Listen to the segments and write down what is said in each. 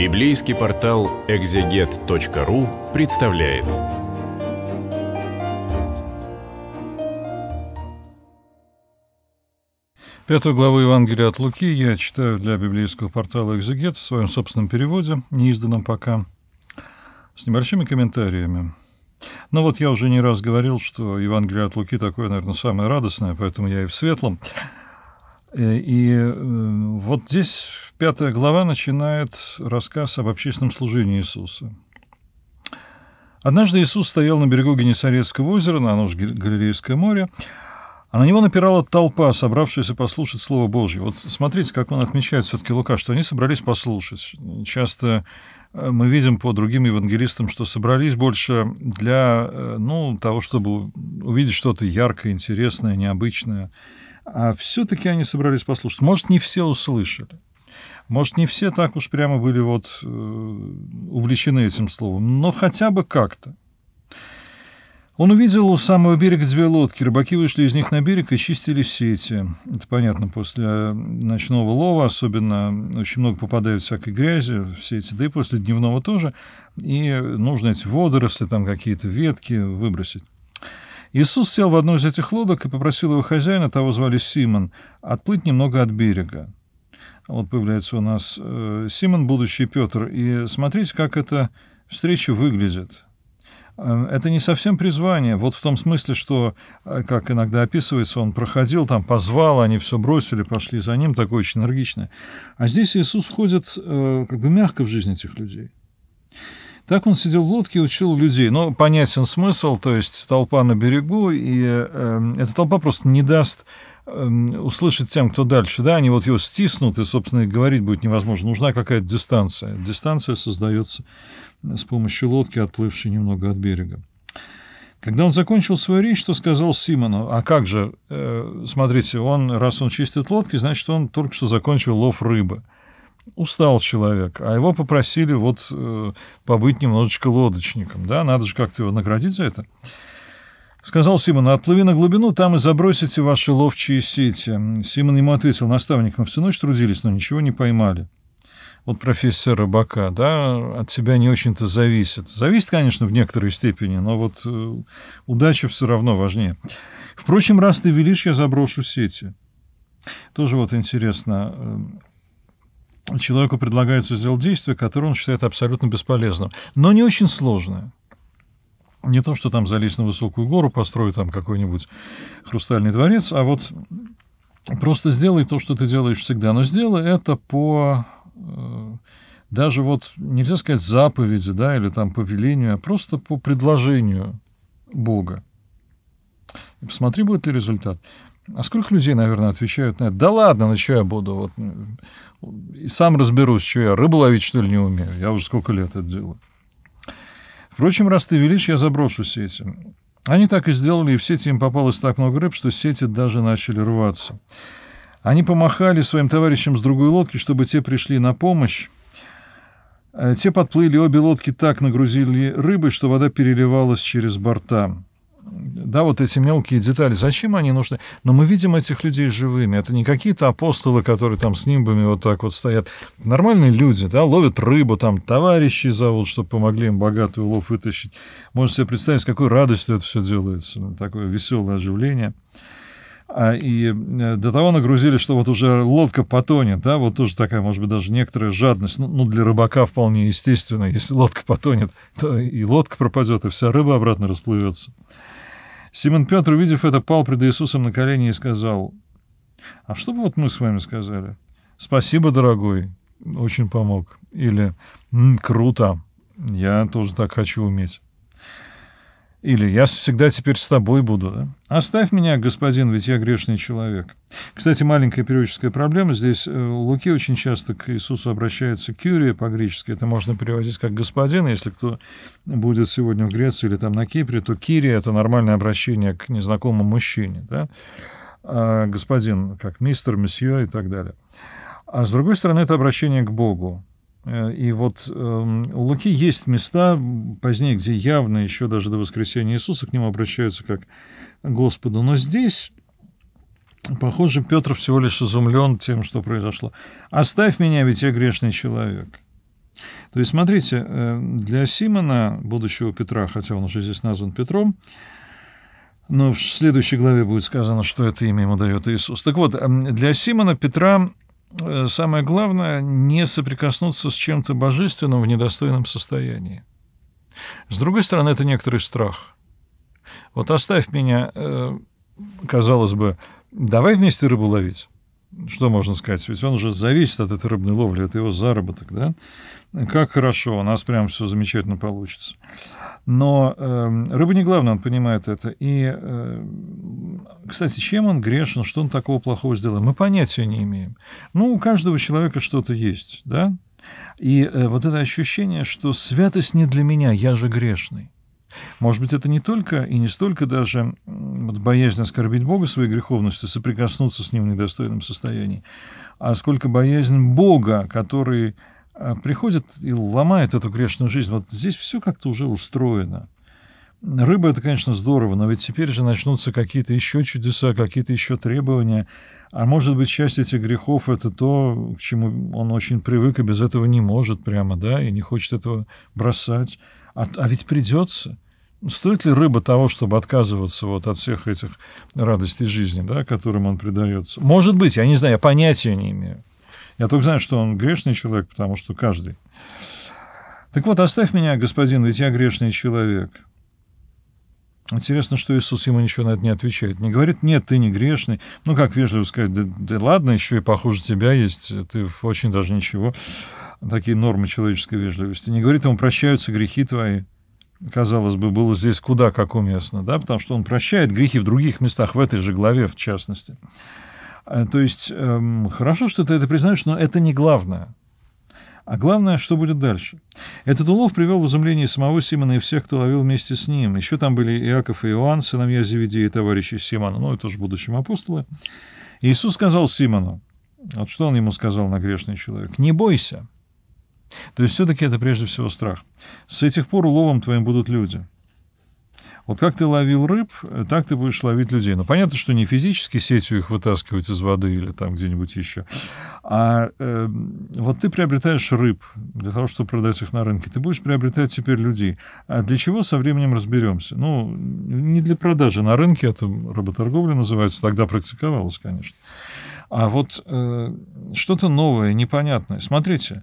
Библейский портал экзегет.ру представляет. Пятую главу Евангелия от Луки я читаю для библейского портала «Экзегет» в своем собственном переводе, неизданном пока, с небольшими комментариями. Но вот я уже не раз говорил, что Евангелие от Луки такое, наверное, самое радостное, поэтому я и в светлом. Э, и э, вот здесь пятая глава начинает рассказ об общественном служении Иисуса. Однажды Иисус стоял на берегу Генесарецкого озера, на оно же Галилейское море, а на него напирала толпа, собравшаяся послушать Слово Божье. Вот смотрите, как он отмечает все-таки Лука, что они собрались послушать. Часто э, мы видим по другим евангелистам, что собрались больше для ну, того, чтобы увидеть что-то яркое, интересное, необычное – а все-таки они собрались послушать. Может, не все услышали. Может, не все так уж прямо были вот э, увлечены этим словом, но хотя бы как-то. Он увидел у самого берега две лодки. Рыбаки вышли из них на берег и чистили сети. Это понятно, после э, ночного лова особенно очень много попадает всякой грязи в сети, да и после дневного тоже. И нужно эти водоросли, там какие-то ветки выбросить. Иисус сел в одну из этих лодок и попросил его хозяина, того звали Симон, отплыть немного от берега. Вот появляется у нас э, Симон, будущий Петр, и смотрите, как эта встреча выглядит. Э, это не совсем призвание, вот в том смысле, что, э, как иногда описывается, он проходил, там позвал, они все бросили, пошли за ним, такое очень энергичное. А здесь Иисус входит э, как бы мягко в жизнь этих людей. Так он сидел в лодке и учил людей. Но понятен смысл, то есть толпа на берегу, и э, эта толпа просто не даст э, услышать тем, кто дальше. Да, они вот его стиснут, и, собственно, говорить будет невозможно. Нужна какая-то дистанция. Дистанция создается э, с помощью лодки, отплывшей немного от берега. Когда он закончил свою речь, то сказал Симону, а как же, э, смотрите, он, раз он чистит лодки, значит, он только что закончил лов рыбы устал человек, а его попросили вот э, побыть немножечко лодочником, да, надо же как-то его наградить за это. Сказал Симон, отплыви на глубину, там и забросите ваши ловчие сети. Симон ему ответил, наставник, мы всю ночь трудились, но ничего не поймали. Вот профессия рыбака, да, от тебя не очень-то зависит. Зависит, конечно, в некоторой степени, но вот э, удача все равно важнее. Впрочем, раз ты велишь, я заброшу сети. Тоже вот интересно, э, человеку предлагается сделать действие, которое он считает абсолютно бесполезным, но не очень сложное. Не то, что там залезть на высокую гору, построить там какой-нибудь хрустальный дворец, а вот просто сделай то, что ты делаешь всегда, но сделай это по э, даже вот, нельзя сказать заповеди, да, или там повелению, а просто по предложению Бога. И посмотри, будет ли результат. А сколько людей, наверное, отвечают на это? Да ладно, на что я буду? Вот, и сам разберусь, что я рыбу ловить, что ли, не умею. Я уже сколько лет это делаю. Впрочем, раз ты велич, я заброшу сети. Они так и сделали, и в сети им попалось так много рыб, что сети даже начали рваться. Они помахали своим товарищам с другой лодки, чтобы те пришли на помощь. Э, те подплыли, обе лодки так нагрузили рыбы, что вода переливалась через борта да, вот эти мелкие детали, зачем они нужны? Но мы видим этих людей живыми. Это не какие-то апостолы, которые там с нимбами вот так вот стоят. Нормальные люди, да, ловят рыбу, там товарищи зовут, чтобы помогли им богатый улов вытащить. Можете себе представить, с какой радостью это все делается. Такое веселое оживление а, и э, до того нагрузили, что вот уже лодка потонет, да, вот тоже такая, может быть, даже некоторая жадность, ну, ну для рыбака вполне естественно, если лодка потонет, то и лодка пропадет, и вся рыба обратно расплывется. Симон Петр, увидев это, пал пред Иисусом на колени и сказал, «А что бы вот мы с вами сказали? Спасибо, дорогой, очень помог». Или «Круто, я тоже так хочу уметь». Или «Я всегда теперь с тобой буду». Да? «Оставь меня, господин, ведь я грешный человек». Кстати, маленькая переводческая проблема. Здесь э, у Луки очень часто к Иисусу обращается «кюрия» по-гречески. Это можно переводить как «господин». Если кто будет сегодня в Греции или там на Кипре, то «кирия» — это нормальное обращение к незнакомому мужчине. Да? А «Господин» как «мистер», «месье» и так далее. А с другой стороны, это обращение к Богу. Э, и вот эм, у Луки есть места позднее, где явно еще даже до воскресения Иисуса к нему обращаются как Господу. Но здесь Похоже, Петр всего лишь изумлен тем, что произошло. «Оставь меня, ведь я грешный человек». То есть, смотрите, э, для Симона, будущего Петра, хотя он уже здесь назван Петром, но в следующей главе будет сказано, что это имя ему дает Иисус. Так вот, эм, для Симона Петра Э, самое главное, не соприкоснуться с чем-то божественным в недостойном состоянии. С другой стороны, это некоторый страх. Вот оставь меня, э, казалось бы, давай вместе рыбу ловить что можно сказать? Ведь он же зависит от этой рыбной ловли, это его заработок, да? Как хорошо, у нас прям все замечательно получится. Но э, рыба не главное, он понимает это. И, э, кстати, чем он грешен, что он такого плохого сделал, мы понятия не имеем. Ну, у каждого человека что-то есть, да? И э, вот это ощущение, что святость не для меня, я же грешный. Может быть, это не только и не столько даже вот, боязнь оскорбить Бога своей греховностью, соприкоснуться с Ним в недостойном состоянии, а сколько боязнь Бога, который а, приходит и ломает эту грешную жизнь. Вот здесь все как-то уже устроено. Рыба – это, конечно, здорово, но ведь теперь же начнутся какие-то еще чудеса, какие-то еще требования. А может быть, часть этих грехов – это то, к чему он очень привык и без этого не может прямо, да, и не хочет этого бросать. А, а ведь придется. Стоит ли рыба того, чтобы отказываться вот от всех этих радостей жизни, да, которым он предается? Может быть, я не знаю, я понятия не имею. Я только знаю, что он грешный человек, потому что каждый. Так вот, оставь меня, господин, ведь я грешный человек. Интересно, что Иисус ему ничего на это не отвечает. Не говорит, нет, ты не грешный. Ну, как вежливо сказать, да, да ладно, еще и похуже тебя есть, ты очень даже ничего такие нормы человеческой вежливости. Не говорит ему, прощаются грехи твои. Казалось бы, было здесь куда как уместно, да, потому что он прощает грехи в других местах, в этой же главе, в частности. Э, то есть, эм, хорошо, что ты это признаешь, но это не главное. А главное, что будет дальше. Этот улов привел в изумление самого Симона и всех, кто ловил вместе с ним. Еще там были Иаков и Иоанн, сыновья Зеведея и товарищи Симона, ну, это же будущим апостолы. Иисус сказал Симону, вот что он ему сказал на грешный человек, «Не бойся, то есть все-таки это прежде всего страх. С этих пор уловом твоим будут люди. Вот как ты ловил рыб, так ты будешь ловить людей. Но ну, понятно, что не физически сетью их вытаскивать из воды или там где-нибудь еще. А э, вот ты приобретаешь рыб для того, чтобы продать их на рынке. Ты будешь приобретать теперь людей. А для чего со временем разберемся? Ну, не для продажи на рынке, это работорговля называется, тогда практиковалось, конечно. А вот э, что-то новое, непонятное. Смотрите, э,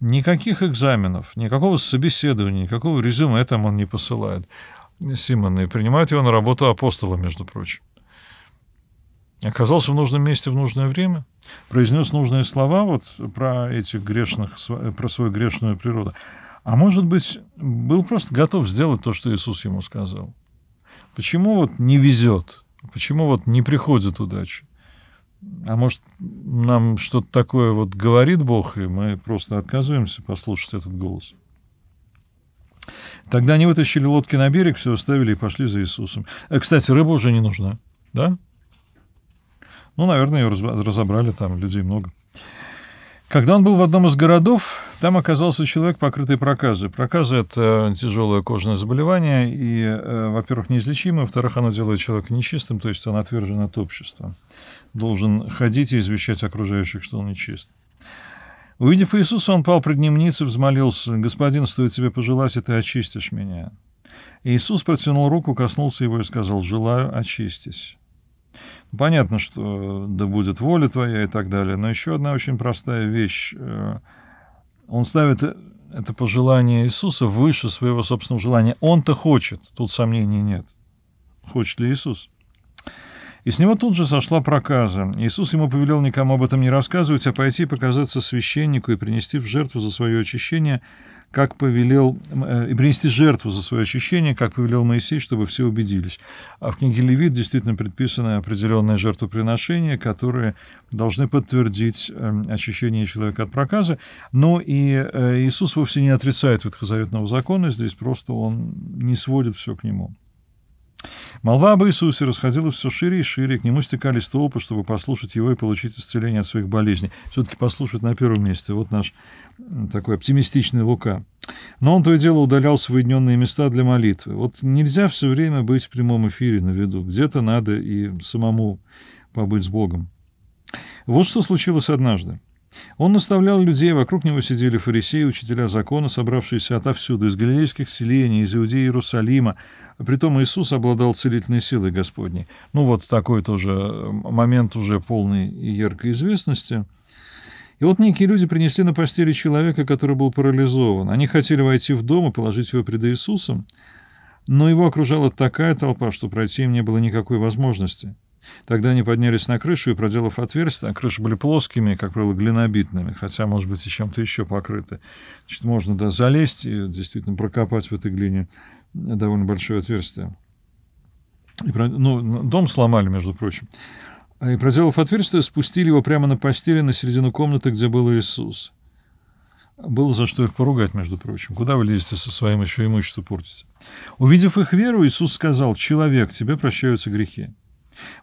Никаких экзаменов, никакого собеседования, никакого резюме там он не посылает. Симон, и принимает его на работу апостола, между прочим. Оказался в нужном месте в нужное время, произнес нужные слова вот про этих грешных, про свою грешную природу. А может быть, был просто готов сделать то, что Иисус ему сказал. Почему вот не везет? Почему вот не приходит удача? А может, нам что-то такое вот говорит Бог, и мы просто отказываемся послушать этот голос? Тогда они вытащили лодки на берег, все оставили и пошли за Иисусом. А Кстати, рыба уже не нужна, да? Ну, наверное, ее разобрали, там людей много. Когда он был в одном из городов, там оказался человек, покрытый проказой. Проказа — это тяжелое кожное заболевание, и, э, во-первых, неизлечимое, во-вторых, оно делает человека нечистым, то есть он отвержен от общества. Должен ходить и извещать окружающих, что он нечист. Увидев Иисуса, он пал пред ним ниц и взмолился, «Господин, стоит тебе пожелать, и ты очистишь меня». Иисус протянул руку, коснулся его и сказал, «Желаю, очистись». Понятно, что э, да будет воля твоя и так далее, но еще одна очень простая вещь. Э, он ставит э, это пожелание Иисуса выше своего собственного желания. Он-то хочет, тут сомнений нет. Хочет ли Иисус? И с него тут же сошла проказа. Иисус ему повелел никому об этом не рассказывать, а пойти показаться священнику и принести в жертву за свое очищение, как повелел, э, и принести жертву за свое очищение, как повелел Моисей, чтобы все убедились. А в книге Левит действительно предписано определенное жертвоприношение, которые должны подтвердить э, очищение человека от проказа. Но и э, Иисус вовсе не отрицает ветхозаветного закона, здесь просто он не сводит все к нему. Молва об Иисусе расходилась все шире и шире, к нему стекались толпы, чтобы послушать его и получить исцеление от своих болезней. Все-таки послушать на первом месте. Вот наш такой оптимистичный Лука. Но он то и дело удалял свои соединенные места для молитвы. Вот нельзя все время быть в прямом эфире на виду. Где-то надо и самому побыть с Богом. Вот что случилось однажды. Он наставлял людей, вокруг него сидели фарисеи, учителя закона, собравшиеся отовсюду, из галилейских селений, из Иудеи Иерусалима. Притом Иисус обладал целительной силой Господней. Ну вот такой тоже момент уже полной и яркой известности. И вот некие люди принесли на постели человека, который был парализован. Они хотели войти в дом и положить его пред Иисусом, но его окружала такая толпа, что пройти им не было никакой возможности. Тогда они поднялись на крышу и, проделав отверстия, а крыши были плоскими, как правило, глинобитными, хотя, может быть, и чем-то еще покрыты. Значит, можно да, залезть и действительно прокопать в этой глине довольно большое отверстие. И, ну, дом сломали, между прочим. А и, проделав отверстие, спустили его прямо на постели на середину комнаты, где был Иисус. Было за что их поругать, между прочим. Куда вы лезете со своим еще имуществом портите? Увидев их веру, Иисус сказал, «Человек, тебе прощаются грехи».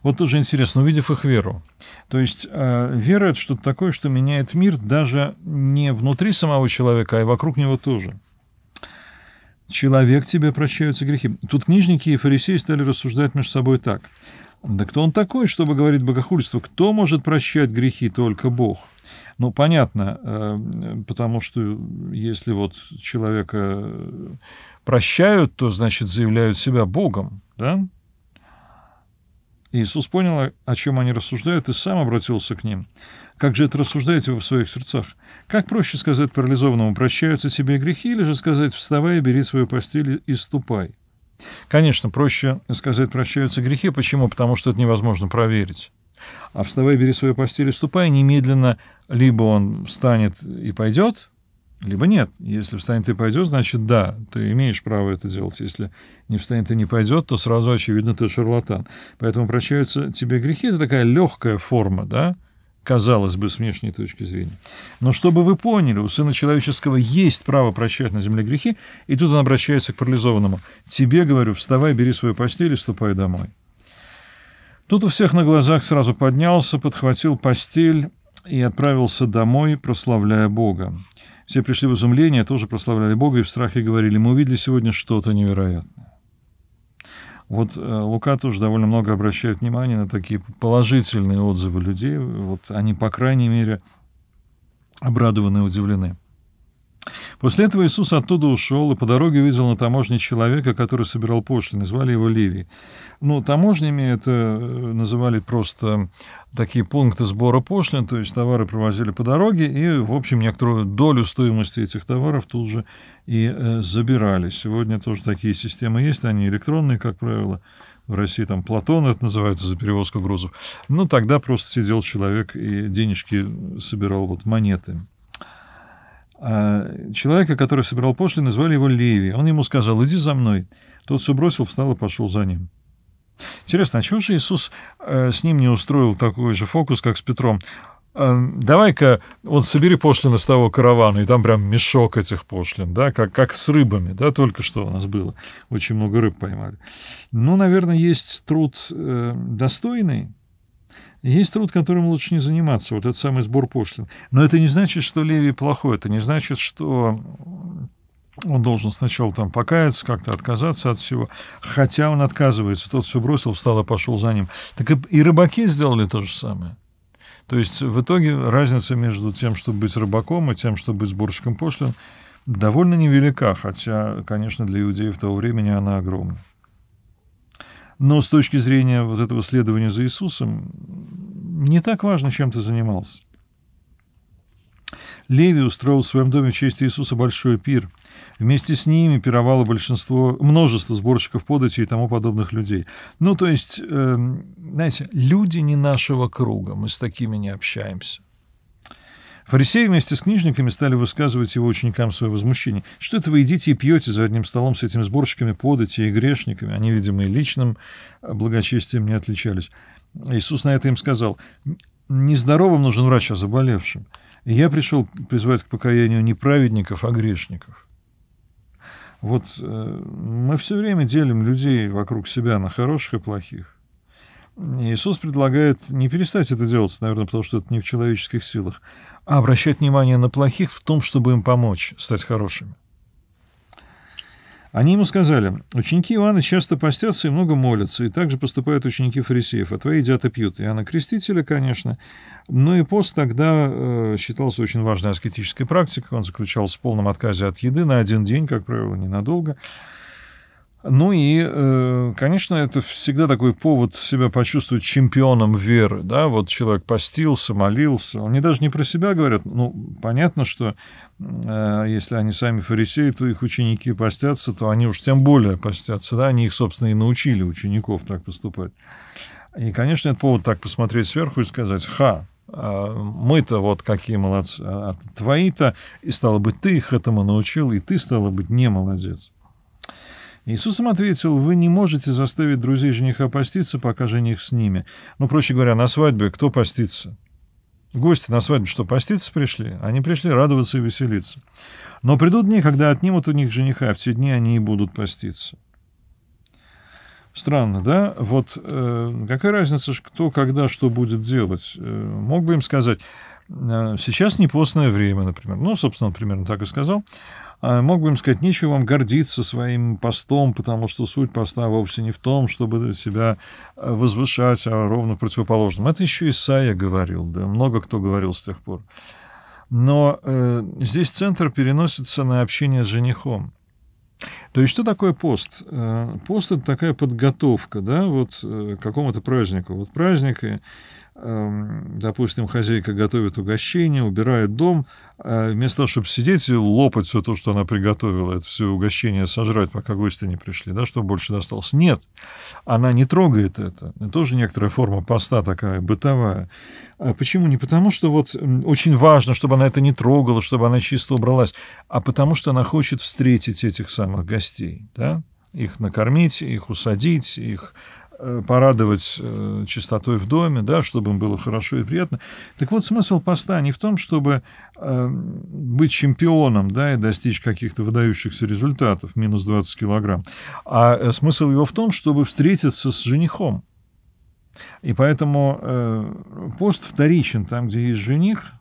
Вот тоже интересно, увидев их веру. То есть э, вера — это что-то такое, что меняет мир даже не внутри самого человека, а и вокруг него тоже. «Человек тебе прощаются грехи». Тут книжники и фарисеи стали рассуждать между собой так. Да кто он такой, чтобы говорить богохульство? Кто может прощать грехи? Только Бог. Ну, понятно, э, потому что если вот человека прощают, то, значит, заявляют себя Богом, да? Иисус понял, о чем они рассуждают, и сам обратился к ним. «Как же это рассуждаете вы в своих сердцах? Как проще сказать парализованному, прощаются тебе грехи, или же сказать, вставай, бери свою постель и ступай?» Конечно, проще сказать, прощаются грехи. Почему? Потому что это невозможно проверить. А вставай, бери свою постель и ступай, немедленно либо он встанет и пойдет, либо нет. Если встанет и пойдет, значит да, ты имеешь право это делать. Если не встанет и не пойдет, то сразу очевидно ты шарлатан. Поэтому прощаются тебе грехи, это такая легкая форма, да, казалось бы, с внешней точки зрения. Но чтобы вы поняли, у Сына Человеческого есть право прощать на земле грехи, и тут он обращается к парализованному. «Тебе, говорю, вставай, бери свою постель и ступай домой». Тут у всех на глазах сразу поднялся, подхватил постель и отправился домой, прославляя Бога. Все пришли в изумление, тоже прославляли Бога и в страхе говорили, мы увидели сегодня что-то невероятное. Вот э, Лука тоже довольно много обращает внимание на такие положительные отзывы людей. Вот они, по крайней мере, обрадованы и удивлены. После этого Иисус оттуда ушел и по дороге увидел на таможне человека, который собирал пошлины, звали его Ливий. Ну, таможнями это э, называли просто такие пункты сбора пошлин, то есть товары провозили по дороге и, в общем, некоторую долю стоимости этих товаров тут же и э, забирали. Сегодня тоже такие системы есть, они электронные, как правило, в России там Платон это называется за перевозку грузов. Но ну, тогда просто сидел человек и денежки собирал вот монеты. А, человека, который собирал пошли, назвали его Леви. Он ему сказал, иди за мной. Тот все бросил, встал и пошел за ним. Интересно, а чего же Иисус э, с ним не устроил такой же фокус, как с Петром? Э, давай-ка вот собери пошлины с того каравана, и там прям мешок этих пошлин, да, как, как с рыбами, да, только что у нас было, очень много рыб поймали. Ну, наверное, есть труд э, достойный, есть труд, которым лучше не заниматься, вот этот самый сбор пошлин. Но это не значит, что Леви плохой, это не значит, что он должен сначала там покаяться, как-то отказаться от всего. Хотя он отказывается, тот все бросил, встал и пошел за ним. Так и, и рыбаки сделали то же самое. То есть в итоге разница между тем, чтобы быть рыбаком, и тем, чтобы быть сборщиком пошлин, довольно невелика, хотя, конечно, для иудеев того времени она огромна. Но с точки зрения вот этого следования за Иисусом, не так важно, чем ты занимался. Леви устроил в своем доме в честь Иисуса большой пир. Вместе с ними пировало большинство, множество сборщиков подати и тому подобных людей. Ну, то есть, э, знаете, люди не нашего круга, мы с такими не общаемся. Фарисеи вместе с книжниками стали высказывать его ученикам свое возмущение. Что это вы идите и пьете за одним столом с этими сборщиками подати и грешниками? Они, видимо, и личным э, благочестием не отличались. Иисус на это им сказал, нездоровым нужен врач, а заболевшим. И я пришел призвать к покаянию не праведников, а грешников. Вот э, мы все время делим людей вокруг себя на хороших и плохих. Иисус предлагает не перестать это делать, наверное, потому что это не в человеческих силах, а обращать внимание на плохих в том, чтобы им помочь стать хорошими. Они ему сказали, «Ученики Иоанна часто постятся и много молятся, и также поступают ученики фарисеев, а твои едят и пьют». Иоанна Крестителя, конечно, но ну и пост тогда э, считался очень важной аскетической практикой. Он заключался в полном отказе от еды на один день, как правило, ненадолго. Ну и, э, конечно, это всегда такой повод себя почувствовать чемпионом веры, да, вот человек постился, молился, они даже не про себя говорят, ну, понятно, что э, если они сами фарисеи, то их ученики постятся, то они уж тем более постятся, да, они их, собственно, и научили учеников так поступать. И, конечно, это повод так посмотреть сверху и сказать, ха, а мы-то вот какие молодцы, а, а твои-то, и стало быть, ты их этому научил, и ты, стало быть, не молодец. Иисусом ответил, вы не можете заставить друзей жениха поститься, пока жених с ними. Ну, проще говоря, на свадьбе кто постится? Гости на свадьбе что, поститься пришли? Они пришли радоваться и веселиться. Но придут дни, когда отнимут у них жениха, а в те дни они и будут поститься. Странно, да? Вот э, какая разница, кто когда что будет делать? Э, мог бы им сказать, э, сейчас не постное время, например. Ну, собственно, примерно так и сказал. А мог бы им сказать, нечего вам гордиться своим постом, потому что суть поста вовсе не в том, чтобы себя э, возвышать, а ровно противоположном. Это еще Исаия говорил, да, много кто говорил с тех пор. Но э, здесь центр переносится на общение с женихом. То есть что такое пост? Э, пост — это такая подготовка да, вот, э, к какому-то празднику. Вот праздник, и, э, эм, допустим, хозяйка готовит угощение, убирает дом, а вместо того, чтобы сидеть и лопать все то, что она приготовила, это все угощение сожрать, пока гости не пришли, да, чтобы больше досталось. Нет, она не трогает это. Это тоже некоторая форма поста такая бытовая. А почему? Не потому, что вот очень важно, чтобы она это не трогала, чтобы она чисто убралась, а потому, что она хочет встретить этих самых гостей гостей, да? их накормить, их усадить, их э, порадовать э, чистотой в доме, да, чтобы им было хорошо и приятно. Так вот, смысл поста не в том, чтобы эм, быть чемпионом да, и достичь каких-то выдающихся результатов, минус 20 килограмм, а э, смысл его в том, чтобы встретиться с женихом. И поэтому пост вторичен там, где есть жених,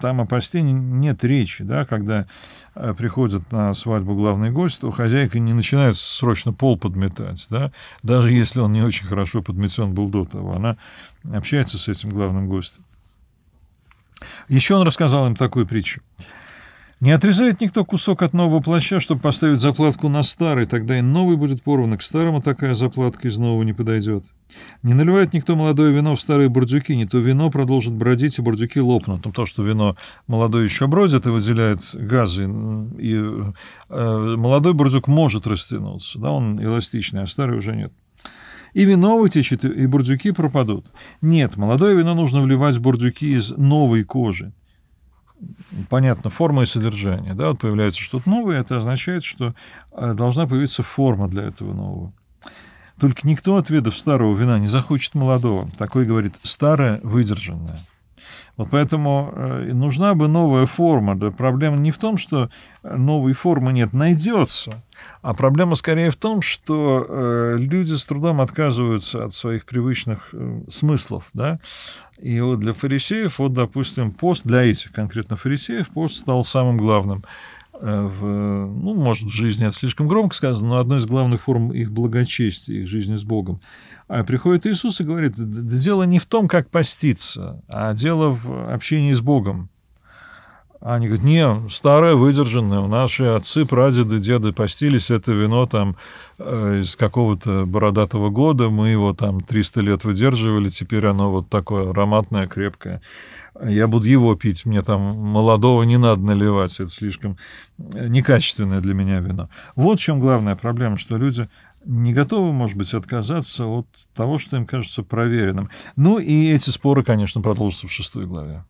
там о посте нет речи, да, когда э, приходят на свадьбу главный гость, то хозяйка не начинает срочно пол подметать, да, даже если он не очень хорошо подметен был до того, она общается с этим главным гостем. Еще он рассказал им такую притчу. Не отрезает никто кусок от нового плаща, чтобы поставить заплатку на старый, тогда и новый будет порван, к старому такая заплатка из нового не подойдет. Не наливает никто молодое вино в старые бурдюки, не то вино продолжит бродить, и бурдюки лопнут. Но ну, то, что вино молодое еще бродит и выделяет газы, и э, молодой бурдюк может растянуться, да, он эластичный, а старый уже нет. И вино вытечет, и бурдюки пропадут. Нет, молодое вино нужно вливать в бурдюки из новой кожи понятно, форма и содержание. Да? Вот появляется что-то новое, это означает, что э, должна появиться форма для этого нового. Только никто, отведав старого вина, не захочет молодого. Такой говорит «старое, выдержанное». Вот поэтому э, нужна бы новая форма. Да проблема не в том, что э, новой формы нет, найдется. А проблема скорее в том, что э, люди с трудом отказываются от своих привычных смыслов. Да? И вот для фарисеев, вот, допустим, пост, для этих конкретно фарисеев, пост стал самым главным. Э, в, ну, может, в жизни это слишком громко сказано, но одной из главных форм их благочестия, их жизни с Богом. А приходит Иисус и говорит, дело не в том, как поститься, а дело в общении с Богом. Они говорят, не, старое, выдержанное. У Наши отцы, прадеды, деды постились это вино там э, из какого-то бородатого года. Мы его там 300 лет выдерживали. Теперь оно вот такое ароматное, крепкое. Я буду его пить. Мне там молодого не надо наливать. Это слишком э, некачественное для меня вино. Вот в чем главная проблема, что люди не готовы, может быть, отказаться от того, что им кажется проверенным. Ну и эти споры, конечно, продолжатся в шестой главе.